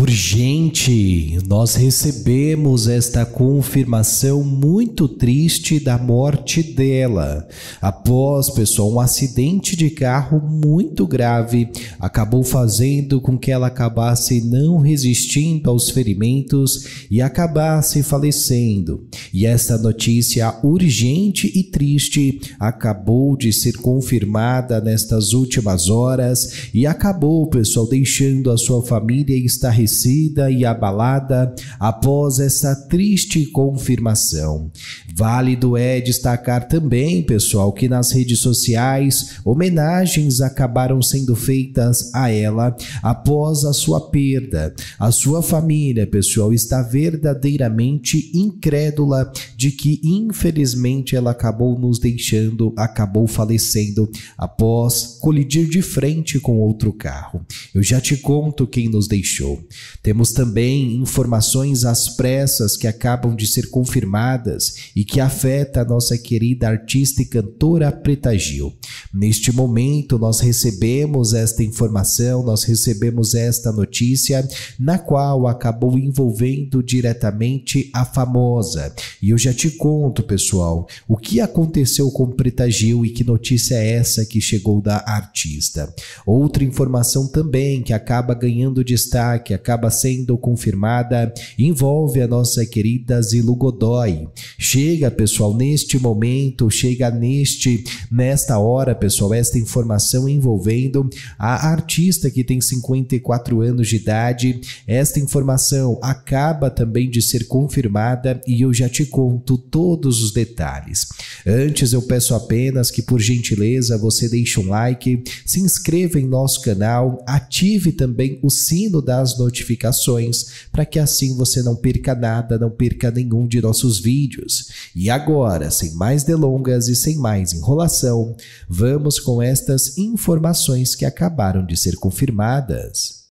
Urgente! Nós recebemos esta confirmação muito triste da morte dela. Após, pessoal, um acidente de carro muito grave acabou fazendo com que ela acabasse não resistindo aos ferimentos e acabasse falecendo. E esta notícia urgente e triste acabou de ser confirmada nestas últimas horas e acabou, pessoal, deixando a sua família estar estarrecida e abalada após essa triste confirmação. Válido é destacar também, pessoal, que nas redes sociais homenagens acabaram sendo feitas a ela após a sua perda. A sua família, pessoal, está verdadeiramente incrédula de que infelizmente ela acabou nos deixando, acabou falecendo após colidir de frente com outro carro. Eu já te conto quem nos deixou. Temos também informações às pressas que acabam de ser confirmadas e que afeta a nossa querida artista e cantora Preta Gil. Neste momento, nós recebemos esta informação, nós recebemos esta notícia, na qual acabou envolvendo diretamente a famosa. E eu já te conto, pessoal, o que aconteceu com Preta Gil e que notícia é essa que chegou da artista. Outra informação também que acaba ganhando destaque que acaba sendo confirmada envolve a nossa querida Zilu Godoy. Chega, pessoal, neste momento, chega neste nesta hora, pessoal, esta informação envolvendo a artista que tem 54 anos de idade. Esta informação acaba também de ser confirmada e eu já te conto todos os detalhes. Antes eu peço apenas que por gentileza você deixe um like, se inscreva em nosso canal, ative também o sino das notificações notificações, para que assim você não perca nada, não perca nenhum de nossos vídeos. E agora, sem mais delongas e sem mais enrolação, vamos com estas informações que acabaram de ser confirmadas.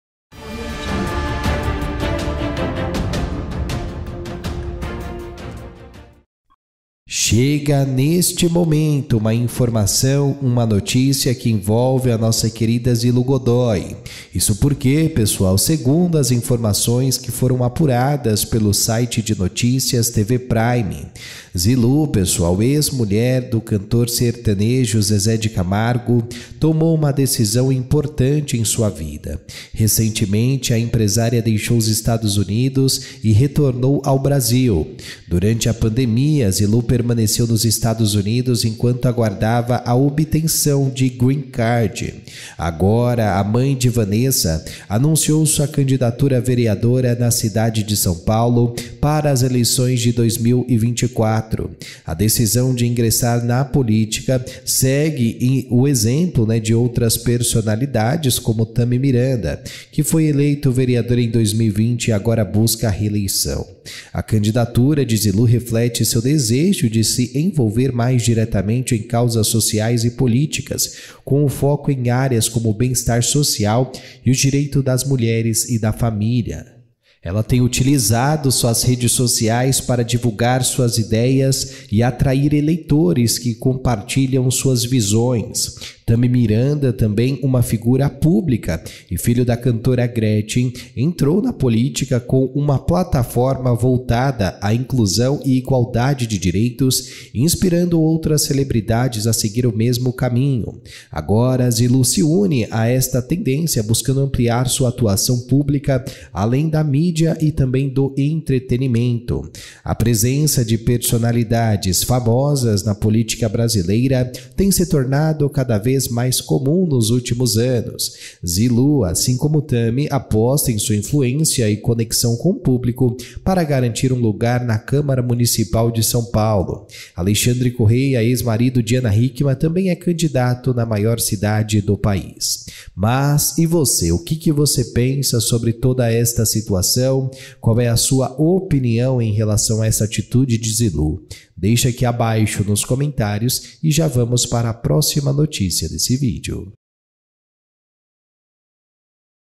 Chega neste momento uma informação, uma notícia que envolve a nossa querida Zilu Godoy. Isso porque, pessoal, segundo as informações que foram apuradas pelo site de notícias TV Prime, Zilu, pessoal, ex-mulher do cantor sertanejo Zezé de Camargo, tomou uma decisão importante em sua vida. Recentemente, a empresária deixou os Estados Unidos e retornou ao Brasil. Durante a pandemia, Zilu permaneceu permaneceu nos Estados Unidos enquanto aguardava a obtenção de green card. Agora, a mãe de Vanessa anunciou sua candidatura a vereadora na cidade de São Paulo para as eleições de 2024. A decisão de ingressar na política segue o exemplo né, de outras personalidades, como Tami Miranda, que foi eleito vereador em 2020 e agora busca a reeleição. A candidatura de Zilu reflete seu desejo de se envolver mais diretamente em causas sociais e políticas, com o foco em áreas como o bem-estar social e o direito das mulheres e da família. Ela tem utilizado suas redes sociais para divulgar suas ideias e atrair eleitores que compartilham suas visões, Tami Miranda, também uma figura pública e filho da cantora Gretchen, entrou na política com uma plataforma voltada à inclusão e igualdade de direitos, inspirando outras celebridades a seguir o mesmo caminho. Agora, Zilu se une a esta tendência, buscando ampliar sua atuação pública, além da mídia e também do entretenimento. A presença de personalidades famosas na política brasileira tem se tornado cada vez vez mais comum nos últimos anos. Zilu, assim como Tami, aposta em sua influência e conexão com o público para garantir um lugar na Câmara Municipal de São Paulo. Alexandre Correia, ex-marido de Ana Hickman, também é candidato na maior cidade do país. Mas e você? O que, que você pensa sobre toda esta situação? Qual é a sua opinião em relação a essa atitude de Zilu? Deixa aqui abaixo nos comentários e já vamos para a próxima notícia desse vídeo.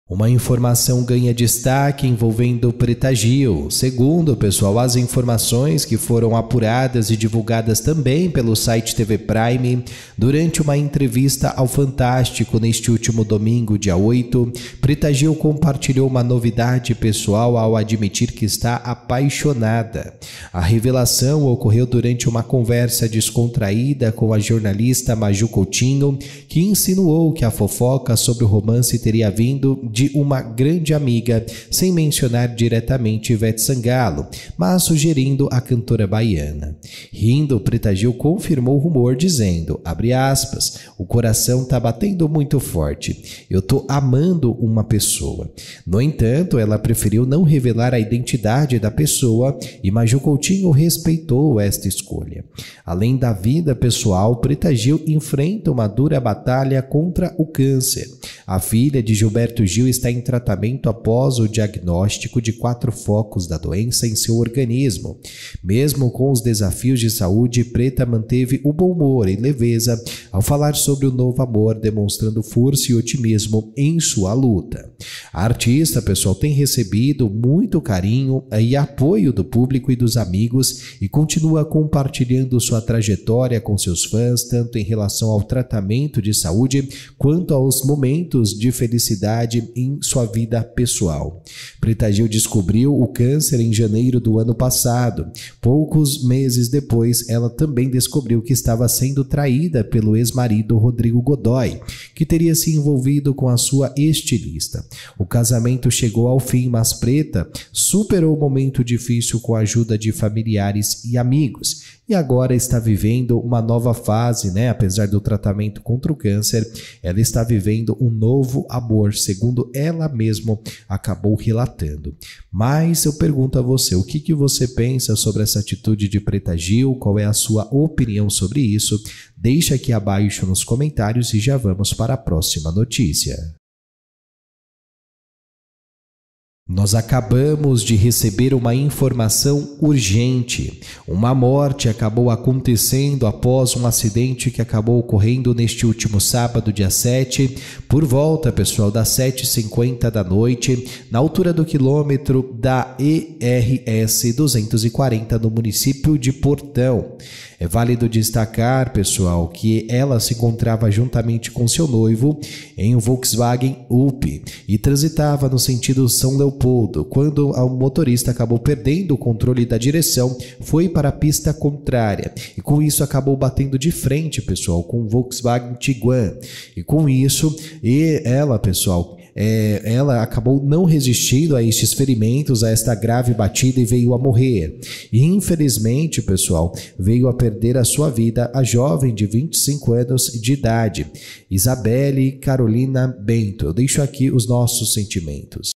Uma informação ganha destaque envolvendo Preta Gil. Segundo pessoal, as informações que foram apuradas e divulgadas também pelo site TV Prime durante uma entrevista ao Fantástico neste último domingo, dia 8, Preta Gil compartilhou uma novidade pessoal ao admitir que está apaixonada. A revelação ocorreu durante uma conversa descontraída com a jornalista Maju Coutinho, que insinuou que a fofoca sobre o romance teria vindo de uma grande amiga, sem mencionar diretamente Ivete Sangalo, mas sugerindo a cantora baiana. Rindo, Preta Gil confirmou o rumor dizendo, aspas, o coração tá batendo muito forte, eu tô amando uma pessoa. No entanto, ela preferiu não revelar a identidade da pessoa e Maju Coutinho respeitou esta escolha. Além da vida pessoal, Preta Gil enfrenta uma dura batalha contra o câncer. A filha de Gilberto Gil Brasil está em tratamento após o diagnóstico de quatro focos da doença em seu organismo. Mesmo com os desafios de saúde, Preta manteve o bom humor e leveza ao falar sobre o novo amor, demonstrando força e otimismo em sua luta. A artista, pessoal, tem recebido muito carinho e apoio do público e dos amigos e continua compartilhando sua trajetória com seus fãs, tanto em relação ao tratamento de saúde quanto aos momentos de felicidade em sua vida pessoal. Preta Gil descobriu o câncer em janeiro do ano passado. Poucos meses depois, ela também descobriu que estava sendo traída pelo ex-marido Rodrigo Godoy, que teria se envolvido com a sua estilista. O casamento chegou ao fim, mas Preta superou o momento difícil com a ajuda de familiares e amigos e agora está vivendo uma nova fase, né? Apesar do tratamento contra o câncer, ela está vivendo um novo amor, segundo ela mesma acabou relatando. Mas eu pergunto a você, o que, que você pensa sobre essa atitude de Preta Gil? Qual é a sua opinião sobre isso? Deixa aqui abaixo nos comentários e já vamos para a próxima notícia. Nós acabamos de receber uma informação urgente. Uma morte acabou acontecendo após um acidente que acabou ocorrendo neste último sábado, dia 7, por volta, pessoal, das 7h50 da noite, na altura do quilômetro da ERS 240, no município de Portão. É válido destacar, pessoal, que ela se encontrava juntamente com seu noivo em um Volkswagen UP e transitava no sentido São Leopoldo Leopoldo, quando o motorista acabou perdendo o controle da direção, foi para a pista contrária e com isso acabou batendo de frente, pessoal, com o Volkswagen Tiguan. E com isso, e ela, pessoal, é, ela acabou não resistindo a estes ferimentos, a esta grave batida e veio a morrer. E infelizmente, pessoal, veio a perder a sua vida a jovem de 25 anos de idade, Isabelle Carolina Bento. Eu deixo aqui os nossos sentimentos.